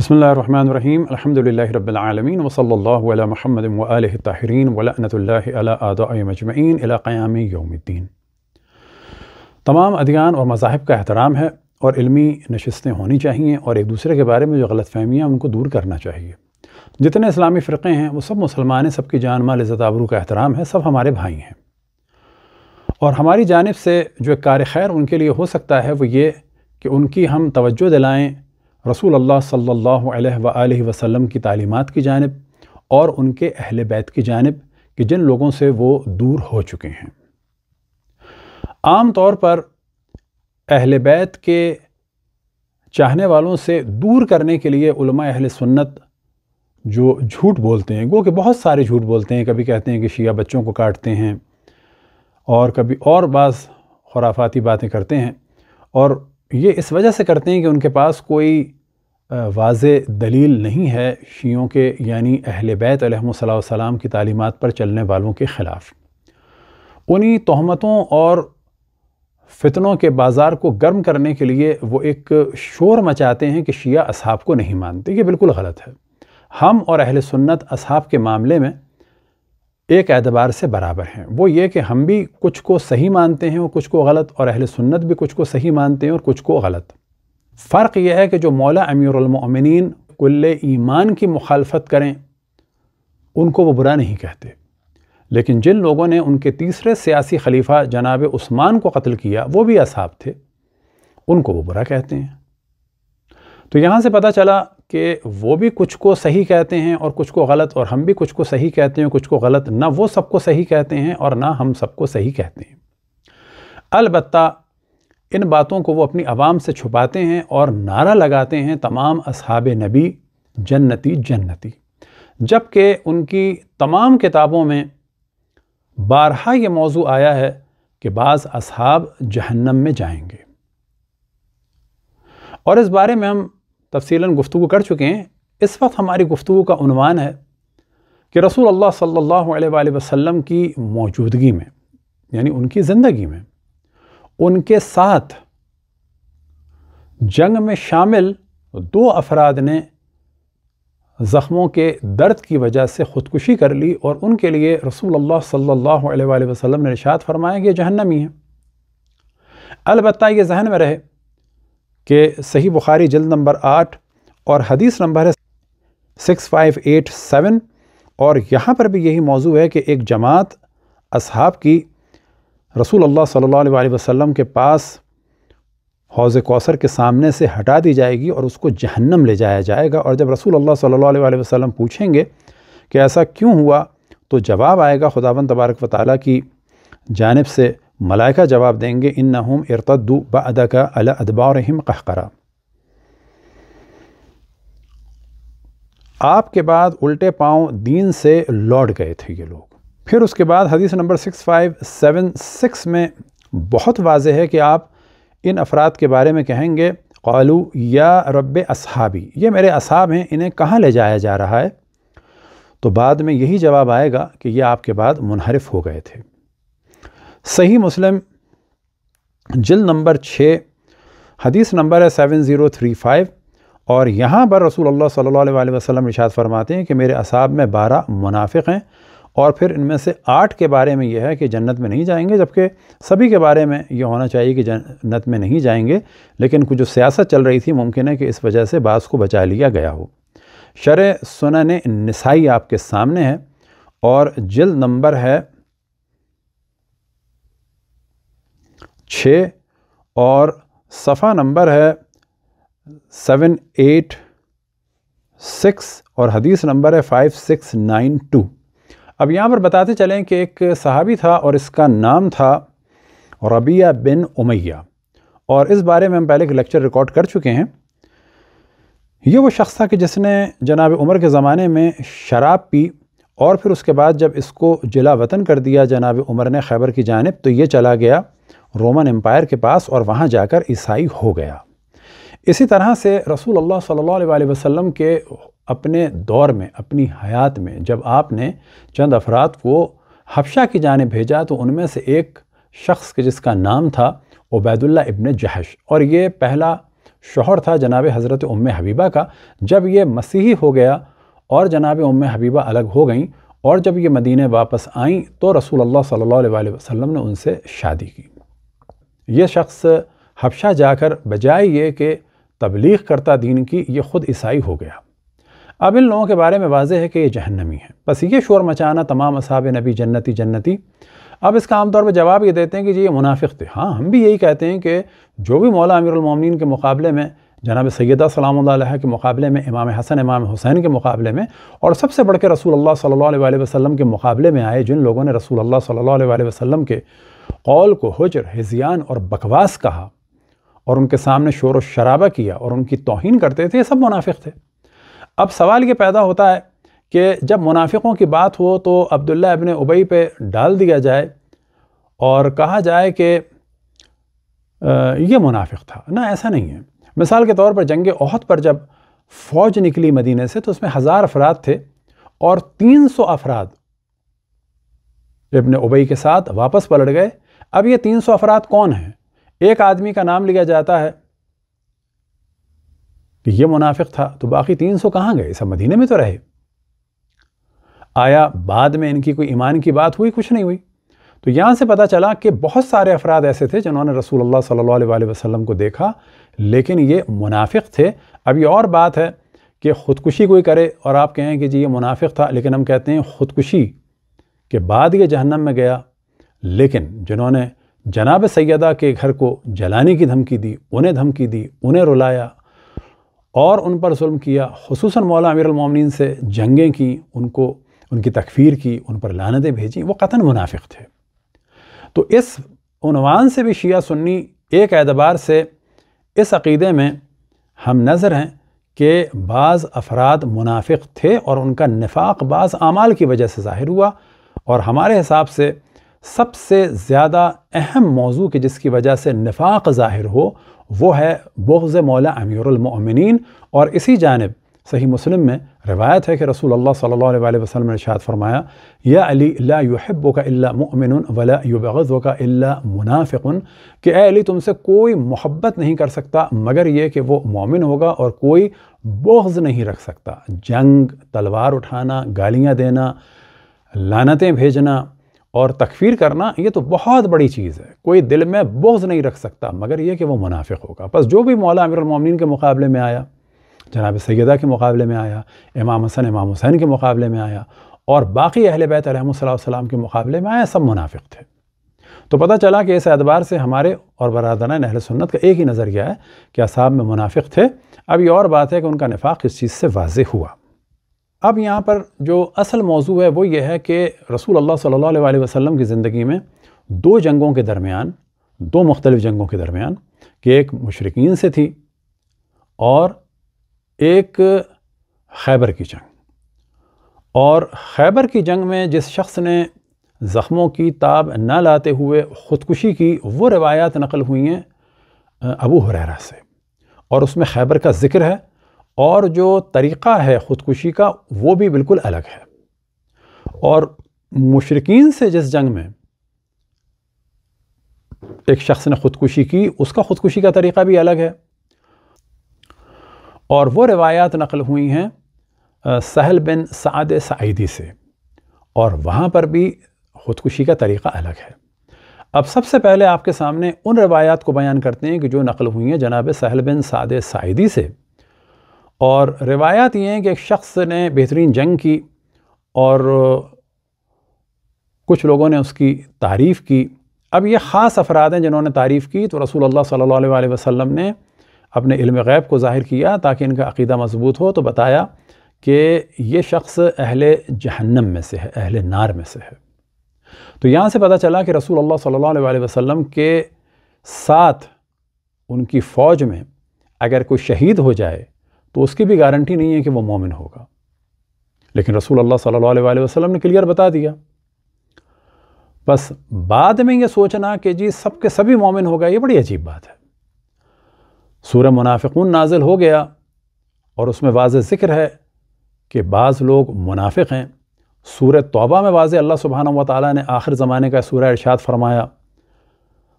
बसमीम अल्हम्दुलिल्लाह रब्बिलआलमीन वसल्लल्लाहु अला मुहम्मद व आलिहि ताहिरीन तमाम अदियान और मज़ाहब का एहतराम है और इल्मी नशस्तें होनी चाहिए और एक दूसरे के बारे में जो गलत फहमियाँ उनको दूर करना चाहिए जितने इस्लामी फ़िरक़े हैं वो सब मुसलमान हैं सबकी जान माल इज़्ज़त आबरू का एहतराम है सब हमारे भाई हैं और हमारी जानब से जो कार खैर उनके लिए हो सकता है वो ये कि उनकी हम तवज्जो दिलाएँ रसूल अल्लाह सल्लल्लाहु अलैहि वसल्लम की तालीमत की जानब और उनके अहल बैत की जानब कि जिन लोगों से वो दूर हो चुके हैं आम तौर पर अहल बैत के चाहने वालों से दूर करने के लिए अहल सुन्नत जो झूठ बोलते हैं गो कि बहुत सारे झूठ बोलते हैं कभी कहते हैं कि शिया बच्चों को काटते हैं और कभी और बास खुराफाती बातें करते हैं और ये इस वजह से करते हैं कि उनके पास कोई वाज दलील नहीं है शीयों के यानी अहल बैत सलाम की तालीमत पर चलने वालों के ख़िलाफ़ उन्हीं तहमतों और फितनों के बाज़ार को गर्म करने के लिए वो एक शोर मचाते हैं कि शिया असहाब को नहीं मानते ये बिल्कुल गलत है हम और अहल सुन्नत असहाब के मामले में एक एतबार से बराबर हैं वो ये कि हम भी कुछ को सही मानते हैं और कुछ को गलत और अहल सुन्नत भी कुछ को सही मानते हैं और कुछ को गलत फ़र्क यह है कि जो मौला अमीरमिन कुल ईमान की मुखालफत करें उनको वो बुरा नहीं कहते लेकिन जिन लोगों ने उनके तीसरे सियासी खलीफा जनाब उस्मान को कत्ल किया वो भी असाब थे उनको वो बुरा कहते हैं तो यहाँ से पता चला कि वो भी कुछ को सही कहते हैं और कुछ को गलत और हम भी कुछ को सही कहते हैं कुछ को गलत ना वो सबको सही कहते हैं और ना हम सबको सही कहते हैं अलबत्ता इन बातों को वो अपनी आवाम से छुपाते हैं और नारा लगाते हैं तमाम अब नबी जन्नती जन्नती जबकि उनकी तमाम किताबों में बारहा ये मौजू आया है कि बाज़ असहाब जहन्नम में जाएंगे और इस बारे में हम तफसीला गुफ्तु कर चुके हैं इस वक्त हमारी गुफ्तु का अनवान है कि रसूल अल्लाह सल्लल्लाहु अलैहि वसल्लम की मौजूदगी में यानी उनकी ज़िंदगी में उनके साथ जंग में शामिल दो अफराद ने ज़ख्मों के दर्द की वजह से ख़ुदकुशी कर ली और उनके लिए रसूलुल्लाह सल्लल्लाहु अलैहि वसल्लम ने इशात फरमाया कि ये जहन्नमी है अलबत् ये जहन में रहे कि सही बुखारी जल्द नंबर आठ और हदीस नंबर है सिक्स फाइव एट सेवन और यहाँ पर भी यही मौजू है कि एक जमात असहाब की रसूल अल्लाह सल्लल्लाहु अलैहि वसल्लम के पास हौज़ कौसर के सामने से हटा दी जाएगी और उसको जहन्नम ले जाया जाएगा और जब रसूल अल्लाह सल्लल्लाहु अलैहि वसल्लम पूछेंगे कि ऐसा क्यों हुआ तो जवाब आएगा खुदावन तबारक वाली की जानब से मलाइका जवाब देंगे इन नहम इरतद्दू बदा का अला अदबारहम कहकरा आपके बाद उल्टे पांव दीन से लौट गए थे ये लोग फिर उसके बाद हदीस number six five seven six में बहुत वाज है कि आप इन अफराद के बारे में कहेंगे कलू या रब असहाबी ये मेरे असहाब हैं इन्हें कहाँ ले जाया जा रहा है तो बाद में यही जवाब आएगा कि ये आपके बाद मुनहरफ हो गए थे सही मुस्लिम जिल नंबर छः हदीस नंबर है सेवन ज़ीरो थ्री फाइव और यहाँ पर रसूल अल्लाह सल्लल्लाहु अलैहि वसल्लम इशाद फरमाते हैं कि मेरे असाब में बारह मुनाफिक हैं और फिर इनमें से आठ के बारे में यह है कि जन्नत में नहीं जाएंगे जबकि सभी के बारे में यह होना चाहिए कि जन्नत में नहीं जाएंगे लेकिन कुछ जो सियासत चल रही थी मुमकिन है कि इस वजह से बास को बचा लिया गया हो शर सुन नसाई आपके सामने है और जल नंबर है छ और सफ़ा नंबर है सेवन एट सिक्स और हदीस नंबर है फाइव सिक्स नाइन टू अब यहाँ पर बताते चलें कि एक सहाबी था और इसका नाम था रबिया बिन उमैया और इस बारे में हम पहले एक लेक्चर रिकॉर्ड कर चुके हैं ये वो शख्स था कि जिसने जनाब उमर के ज़माने में शराब पी और फिर उसके बाद जब इसको जिला वतन कर दिया जनाब उमर ने खैबर की जानब तो ये चला गया रोमन एम्पायर के पास और वहाँ जाकर ईसाई हो गया इसी तरह से रसूल अल्लाह सल्लल्लाहु अलैहि वसल्लम के अपने दौर में अपनी हयात में जब आपने चंद अफराद को हफ्शा की जाने भेजा तो उनमें से एक शख्स के जिसका नाम था उबैदुल्ला इबन जहश और ये पहला शोहर था जनाब हज़रत उम हबीबा का जब ये मसीही हो गया और जनाब उम हबीबा अलग हो गईं और जब ये मदीने वापस आईं तो रसूल सल्लल्लाहु अलैहि वसल्लम ने उनसे शादी की ये शख्स हबशा जाकर बजाय ये कि तबलीग करता दीन की ये ख़ुद ईसाई हो गया अब इन लोगों के बारे में वाजह है कि ये जहन्नमी है बस ये शोर मचाना तमाम असाब नबी जन्नती जन्नती अब इसका आमतौर पर जवाब ये देते हैं कि जी ये मुनाफिक थे हाँ हम भी यही कहते हैं कि जो भी मौला अमीरमिन के मुकाबले में जनाब सैदा सलाम के मुकाबले में इमाम हसन इमाम हुसैन के मुकाबले में और सबसे बढ़ के रसूल अल्लाह सल्ला वसम के मुकाबले में आए जिन लोगों ने रसूल अल्लाह सल्ला वसम के कौल को हजर हिजियान और बकवास कहा और उनके सामने शोर व शराबा किया और उनकी तोहन करते थे ये सब मुनाफिक थे अब सवाल ये पैदा होता है कि जब मुनाफिकों की बात हो तो अब्दुल्ला इबन उबई पे डाल दिया जाए और कहा जाए कि ये मुनाफिक था ना ऐसा नहीं है मिसाल के तौर पर जंग अहद पर जब फ़ौज निकली मदीने से तो उसमें हज़ार अफराद थे और तीन सौ अफराद इबन उबई के साथ वापस पलट गए अब ये तीन सौ अफराद कौन हैं एक आदमी का नाम लिया जाता है कि यह मुनाफिक था तो बाकी तीन सौ कहाँ गए सब मदीने में तो रहे आया बाद में इनकी कोई ईमान की बात हुई कुछ नहीं हुई तो यहाँ से पता चला कि बहुत सारे अफराद ऐसे थे जिन्होंने रसूल सल्लल्लाहु अलैहि वसल्लम को देखा लेकिन ये मुनाफिक थे अब ये और बात है कि ख़ुदकुशी कोई करे और आप कहें कि जी ये मुनाफिक था लेकिन हम कहते हैं ख़ुदकुशी के बाद ये जहन्नम में गया लेकिन जिन्होंने जनाब सैदा के घर को जलाने की धमकी दी उन्हें धमकी दी उन्हें रुलाया और उन पर जुल्म किया खसूस मौला अमीरमिन से जंगें की उनको उनकी तकफ़ीर की उन पर लानतें भेजी वो कतन मुनाफिक थे तो इस उनवान से भी शिया सुन्नी एक एतबार से इस अक़ीदे में हम नज़र हैं कि बाज़ अफराद मुनाफिक थे और उनका नफाक बाज़ आमाल की वजह से ज़ाहिर हुआ और हमारे हिसाब से सबसे ज़्यादा अहम मौजू कि जिसकी वजह से नफाक ज़ाहिर हो वो है बोहज़ मौला अमीरमिन और इसी जानब सही मुस्लिम में रवायत है कि रसूल अल्लाह सल्लल्लाहु अलैहि वसल्लम ने शाद फरमाया या अली ला युहब्बु का इल्ला मुमिन वला युबगज़ का इल्ला मुनाफ़िक़ुन कि ए अली तुमसे कोई मोहब्बत नहीं कर सकता मगर ये कि वो मोमिन होगा और कोई बोझ नहीं रख सकता जंग तलवार उठाना गालियाँ देना लानतें भेजना और तकफीर करना ये तो बहुत बड़ी चीज़ है कोई दिल में बोझ नहीं रख सकता मगर यह कि वह मुनाफिक होगा बस जो भी मौला अमीरमिन के मुकाबले में आया जनाब सैदा के मुकाबले में आया इमाम हसन इमाम हुसैन के मुकाबले में आया और बाकी अहल बैत के मुकाबले में आया सब मुनाफिक थे तो पता चला कि इस एतबार से हमारे और बरदना नहल सुन्नत का एक ही नज़रिया है कि असाब में मुनाफिक थे अब ये और बात है कि उनका नफाक इस चीज़ से वाज हुआ अब यहाँ पर जो असल मौजू है वो ये है कि रसूल अल्लाह सल्लल्लाहु अलैहि वसल्लम की ज़िंदगी में दो जंगों के दरमियान दो मुख्तलिफ़ जंगों के दरमियान कि एक मशरकिन से थी और एक खैबर की जंग और खैबर की जंग में जिस शख्स ने ज़ख्मों की ताब न लाते हुए ख़ुदकुशी की वो रवायात नकल हुई हैं अबू हुररा से और उसमें खैबर का ज़िक्र है और जो तरीक़ा है ख़ुदकुशी का वो भी बिल्कुल अलग है और मुशरकिन से जिस जंग में एक शख्स ने ख़ुदकुशी की उसका ख़ुदकुशी का तरीक़ा भी अलग है और वो रिवायात नकल हुई हैं सहल बिन साद सदी से और वहाँ पर भी ख़ुदकुशी का तरीक़ा अलग है अब सबसे पहले आपके सामने उन रवायात को बयान करते हैं कि जो नकल हुई हैं जनाब सहल बिन साद सदी से और रिवायात ये हैं कि एक शख्स ने बेहतरीन जंग की और कुछ लोगों ने उसकी तारीफ़ की अब ये ख़ास अफराद हैं जिन्होंने तारीफ़ की तो रसूल अल्लाह सल्लल्लाहु अलैहि वसल्लम ने अपने इल्म गैब को ज़ाहिर किया ताकि इनका अकीदा मजबूत हो तो बताया कि ये शख्स अहल जहन्नम में से है अहल नार में से है तो यहाँ से पता चला कि रसूल अल्लाह सल्लल्लाहु अलैहि वसल्लम के साथ उनकी फ़ौज में अगर कोई शहीद हो जाए तो उसकी भी गारंटी नहीं है कि वह मोमिन होगा लेकिन रसूल अल्लाह सल्लल्लाहु अलैहि वसल्लम ने क्लियर बता दिया बस बाद में ये सोचना कि जी सब के सभी मोमिन हो गए ये बड़ी अजीब बात है सूर्य मुनाफिकून नाजिल हो गया और उसमें वाज ज़िक्र है कि बाज़ लोग मुनाफिक हैं सूर तौबा में वाज अल्लाह सुबहाना व ताली ने आखिर ज़माने का सूर इरशाद फरमाया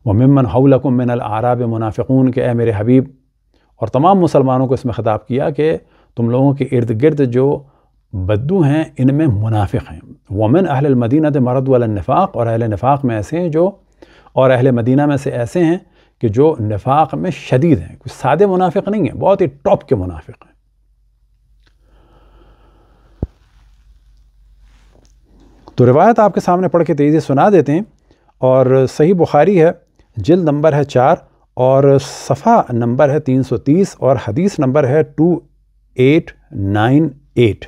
व ममन हौलकुम आराब मुनाफिकून के ए मेरे हबीब और तमाम मुसलमानों को इसमें ख़िताब किया कि तुम लोगों के इर्द गिर्द जो बद्दू हैं इनमें मुनाफिक हैं वमन अहल मदीना मरद नफ़ाक़ और अहल नफ़ाक़ में ऐसे हैं जो और अहल मदीना में से ऐसे हैं कि जो नफ़ाक़ में शदीद हैं कुछ सादे मुनाफिक नहीं हैं बहुत ही टॉप के मुनाफिक हैं तो रिवायत आपके सामने पढ़ के तेज़ी सुना देते हैं और सही बुखारी है जिल नंबर है चार और सफ़ा नंबर है 330 और हदीस नंबर है 2898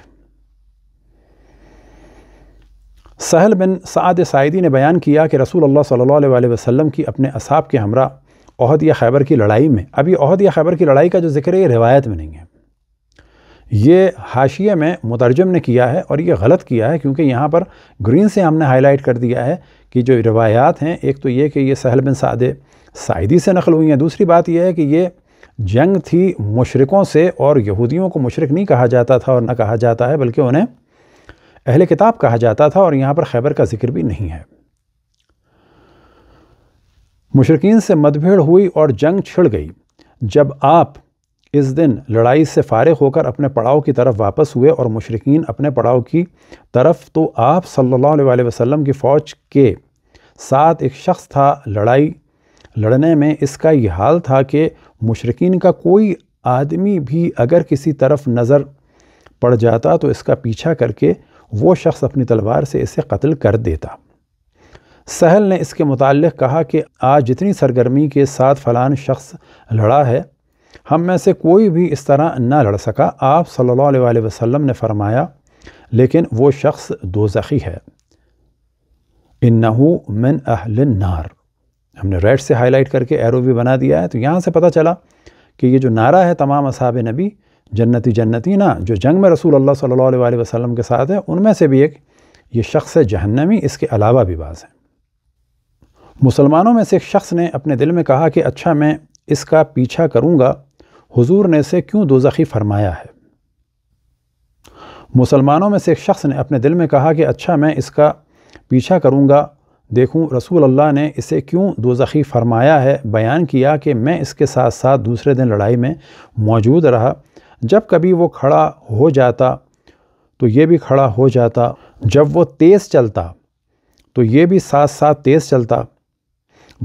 सहल बिन साद साइदी ने बयान किया कि रसूल अल्लाह सल्लल्लाहु अलैहि वसल्लम की अपने असाब के हमरा अहद या खैबर की लड़ाई में अभी अहद या खैबर की लड़ाई का जो जिक्र है ये रिवायत में नहीं है ये हाशिए में मुतरजम ने किया है और ये गलत किया है क्योंकि यहाँ पर ग्रीन से हमने हाईलाइट कर दिया है कि जो रवायात हैं एक तो ये कि ये सहल बिन सादे सायदी से नकल हुई हैं दूसरी बात यह है कि ये जंग थी मशरकों से और यहूदियों को मशरक नहीं कहा जाता था और ना कहा जाता है बल्कि उन्हें अहल किताब कहा जाता था और यहाँ पर खैबर का जिक्र भी नहीं है मुशरकिन से मतभेड़ हुई और जंग छिड़ गई जब आप इस दिन लड़ाई से फारग होकर अपने पड़ाव की तरफ वापस हुए और मुशरकिन अपने पड़ाव की तरफ तो आप सल्लल्लाहु अलैहि वसल्लम की फ़ौज के साथ एक शख्स था लड़ाई लड़ने में इसका यह हाल था कि मुशरकिन का कोई आदमी भी अगर किसी तरफ नज़र पड़ जाता तो इसका पीछा करके वो शख्स अपनी तलवार से इसे कत्ल कर देता सहल ने इसके मुतालिक कहा कि आज जितनी सरगर्मी के साथ फ़लान शख्स लड़ा है हम में से कोई भी इस तरह ना लड़ सका आप सल्लल्लाहु अलैहि वसल्लम ने फरमाया लेकिन वो शख्स दोजखी है इन्नहू मिन अहल नार हमने रेड से हाईलाइट करके एरो भी बना दिया है तो यहाँ से पता चला कि ये जो नारा है तमाम असाब नबी जन्नती जन्नती ना जो जंग में रसूल अल्लाह सल्लल्लाहु अलैहि वसल्लम के साथ है उनमें से भी एक ये शख्स है जहन्नमी इसके अलावा भी बाज हैं मुसलमानों में से एक शख्स ने अपने दिल में कहा कि अच्छा मैं इसका पीछा करूँगा हुजूर ने इसे क्यों दोजखी फरमाया है मुसलमानों में से एक शख्स ने अपने दिल में कहा कि अच्छा मैं इसका पीछा करूँगा देखूं रसूल अल्लाह ने इसे क्यों दोजखी फरमाया है बयान किया कि मैं इसके साथ साथ दूसरे दिन लड़ाई में मौजूद रहा जब कभी वो खड़ा हो जाता तो ये भी खड़ा हो जाता जब वो तेज़ चलता तो ये भी साथ साथ तेज़ चलता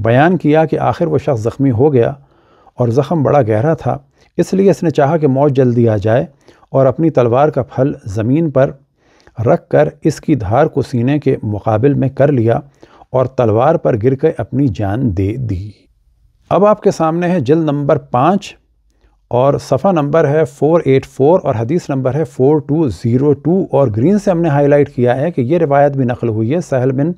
बयान किया कि आखिर वो शख्स ज़ख्मी हो गया और ज़ख़म बड़ा गहरा था इसलिए इसने चाहा कि मौत जल्दी आ जाए और अपनी तलवार का फल ज़मीन पर रख कर इसकी धार को सीने के मुकाबल में कर लिया और तलवार पर गिर कर अपनी जान दे दी अब आपके सामने है जल्द नंबर पाँच और सफ़ा नंबर है 484 और हदीस नंबर है 4202 और ग्रीन से हमने हाईलाइट किया है कि ये रिवायत भी नकल हुई है सहल बिन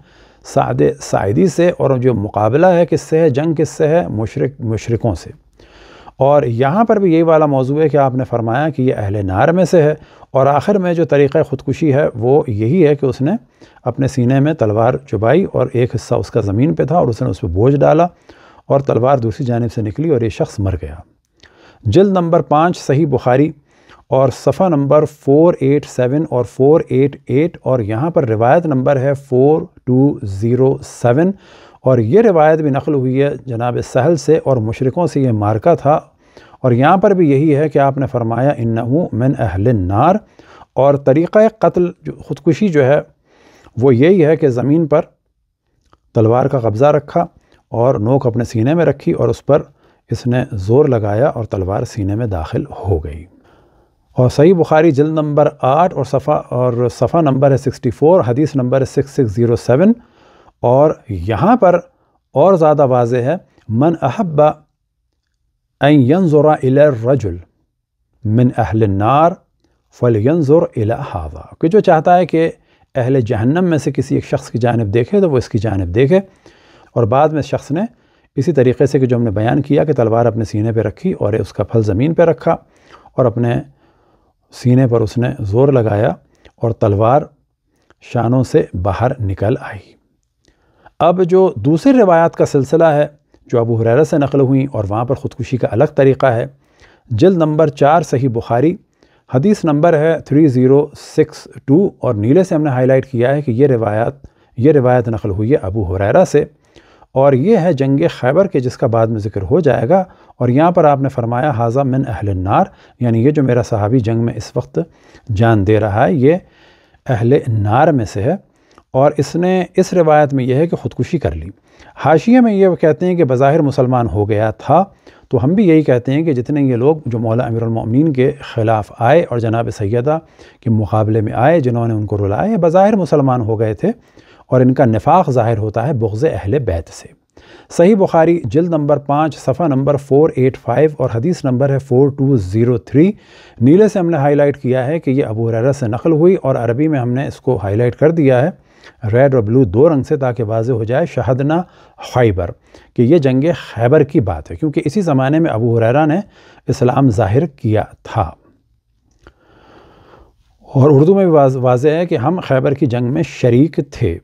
साद साइदी से और जो मुकाबला है किससे है जंग किससे है मुशरक मुशरकों से और यहाँ पर भी यही वाला मौजू है कि आपने फरमाया कि ये अहल नार में से है और आखिर में जो तरीक़ ख़ुदकुशी है वो यही है कि उसने अपने सीने में तलवार चुबाई और एक हिस्सा उसका ज़मीन पर था और उसने उस पर बोझ डाला और तलवार दूसरी जानब से निकली और ये शख्स मर गया जल्द नंबर पाँच सही बुखारी और सफ़ा नंबर 487 और 488 और यहाँ पर रिवायत नंबर है 4207 और ये रिवायत भी नकल हुई है जनाब सहल से और मशरक़ों से ये मारका था और यहाँ पर भी यही है कि आपने फ़रमाया इन मिन अहल नार और तरीक़ कत्ल जो ख़ुदकुशी जो है वो यही है कि ज़मीन पर तलवार का कब्ज़ा रखा और नोक अपने सीने में रखी और उस पर इसने ज़ोर लगाया और तलवार सीने में दाखिल हो गई और सही बुखारी जल्द नंबर आठ और सफ़ा और सफ़ा नंबर है सिक्सटी फ़ोर हदीस नंबर है सिक्स सिक्स ज़ीरो सेवन और यहाँ पर और ज़्यादा वाज है मन अहब्बा यनजुरा रजुल मिन अहल नार फलयनजुर हावा कि जो चाहता है कि अहल जहन्नम में से किसी एक शख्स की जानब देखे तो वो इसकी जानब देखे और बाद में शख्स ने इसी तरीके से कि जो हमने बयान किया कि तलवार अपने सीने पर रखी और उसका फल ज़मीन पर रखा और अपने सीने पर उसने ज़ोर लगाया और तलवार शानों से बाहर निकल आई अब जो दूसरी रवायात का सिलसिला है जो अबू हुरैरा से नकल हुई और वहाँ पर ख़ुदकुशी का अलग तरीक़ा है जल्द नंबर चार सही बुखारी हदीस नंबर है थ्री ज़ीरो सिक्स टू और नीले से हमने हाईलाइट किया है कि ये रवायात ये रवायात नकल हुई है अबू हुरैरा से और ये है जंग खैबर के जिसका बाद में ज़िक्र हो जाएगा और यहाँ पर आपने फरमाया हाजा मिन अहल नार यानी ये जो मेरा सहाबी जंग में इस वक्त जान दे रहा है ये अहल नार में से है और इसने इस रिवायत में यह है कि ख़ुदकुशी कर ली हाशिए में ये कहते हैं कि बज़ाहिर मुसलमान हो गया था तो हम भी यही कहते हैं कि जितने ये लोग जो मौला अमीरमिन के ख़िलाफ़ आए और जनाब सैदा के मुकाबले में आए जिन्होंने उनको रुलाए बज़ाहिर मुसलमान हो गए थे और इनका नफाक ज़ाहिर होता है बुग़ अहल बैत से सही बुखारी जल्द नंबर पाँच सफ़ा नंबर फ़ोर एट फ़ाइव और हदीस नंबर है फ़ोर टू ज़ीरो थ्री नीले से हमने हाईलाइट किया है कि ये अबू हररा से नकल हुई और अरबी में हमने इसको हाईलाइट कर दिया है रेड और ब्लू दो रंग से ताकि वाज हो जाए शहदना खैबर कि यह जंग खैबर की बात है क्योंकि इसी ज़माने में अबू हुररा ने इस्लाम ज़ाहिर किया था और उर्दू में भी वाज वाज है कि हम खैबर की जंग में शरीक थे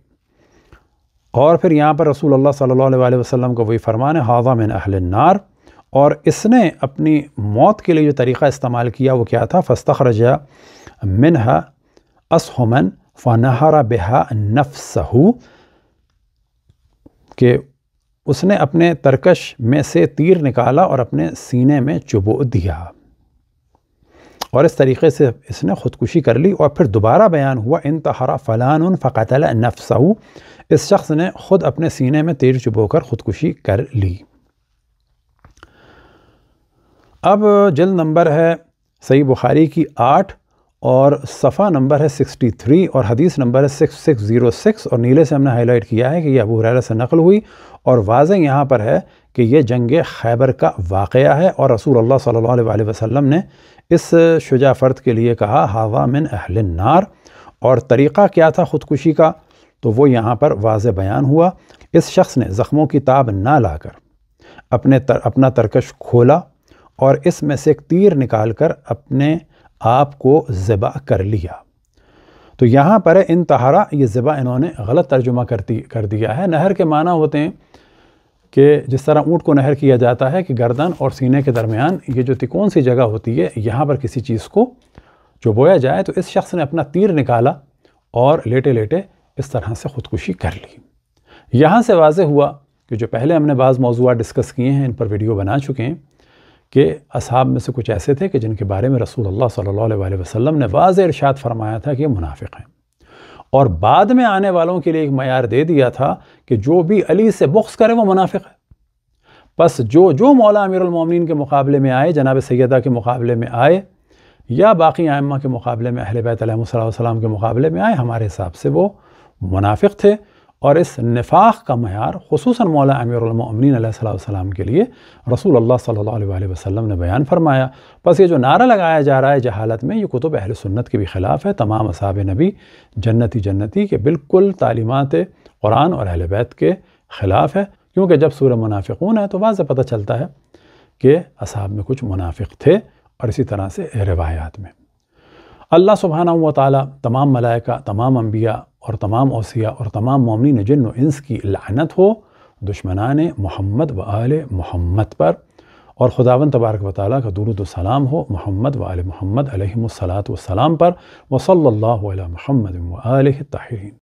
और फिर यहाँ पर रसूल अल्लाह सल्लल्लाहु अलैहि वसल्लम का वही फरमान है हाजा मिन अहलनार और इसने अपनी मौत के लिए जो तरीक़ा इस्तेमाल किया वो क्या था फस्तखरजा मिनहा असहमन फ़नहरा बेहा नफ्सहू के उसने अपने तरकश में से तीर निकाला और अपने सीने में चुबो दिया और इस तरीके से इसने ख़ुदकुशी कर ली और फिर दोबारा बयान हुआ इन तहरा फ़लान फ़तल नफ्सहू इस शख्स ने ख़ुद अपने सीने में तीर चुबो कर ख़ुदकुशी कर ली अब जल्द नंबर है सही बुखारी की आठ और सफ़ा नंबर है 63 और हदीस नंबर है 6606 और नीले से हमने हाईलाइट किया है कि यह अबू हुरैरा से नकल हुई और वाज यहाँ पर है कि यह जंग खैबर का वाक़ है और रसूल अल्लाह सल्लल्लाहु अलैहि वसल्लम ने इस शुजा फ़र्द के लिए कहा हावा मिन नार और तरीक़ा क्या था ख़ुदकुशी का तो वो यहाँ पर वाज बयान हुआ इस शख्स ने ज़ख्मों की ताब ना लाकर अपने तर, अपना तरकश खोला और इसमें से एक तीर निकाल कर अपने आपको ज़बा कर लिया तो यहाँ पर है इन तहारा ये ज़बा इन्होंने गलत तर्जुमा करती कर दिया है नहर के माना होते हैं कि जिस तरह ऊँट को नहर किया जाता है कि गर्दन और सीने के दरमियान ये जो तिकोन सी जगह होती है यहाँ पर किसी चीज़ को जो बोया जाए तो इस शख्स ने अपना तीर निकाला और लेटे लेटे इस तरह से ख़ुदकुशी कर ली यहाँ से वाज हुआ कि जो पहले हमने बाज़ मौजूद डिस्कस किए हैं इन पर वीडियो बना चुके हैं कि असहाब में से कुछ ऐसे थे कि जिनके बारे में रसूल अल्लाह सल्लल्लाहु अलैहि वसल्लम ने वाज इरशाद फरमाया था कि मुनाफिक हैं और बाद में आने वालों के लिए एक मैार दे दिया था कि जो भी अली से बुख्स करे वो मुनाफिक है बस जो जो मौला अमीरमिन के मुकाबले में आए जनाब सैदा के मुकाबले में आए या बाकी आयमा के मुकाबले में अहल बैत सलाम के मुकाबले में आए हमारे हिसाब से वो मुनाफिक थे और इस नफाक का मैार खूस मौला अमीरमिन के लिए रसूल अल्लाह सल्ला वसम ने बयान फरमाया बस ये जो नारा लगाया जा रहा है जहालत में ये कुतुब अहल सुन्नत के भी ख़िलाफ़ है तमाम असाब नबी जन्नती जन्नती के बिल्कुल तालीमत कुरान और अहल बैत के ख़िलाफ़ है क्योंकि जब सूर मुनाफिकून है तो वाज पता चलता है कि असाब में कुछ मुनाफिक थे और इसी तरह से रवायात में अल्लाह सुबहाना व ताली तमाम मलाइका तमाम अम्बिया और तमाम ओसिया और तमाम ममिन जन इंस की लानत हो दुश्मनान मोहम्मद व आल मोहम्मद पर और खुदावन तबारक वाली का दुरुद हो मोहम्मद वाल मोहम्मद अलहमसलात वसलाम पर वसल्ला महमद वाल तहरीन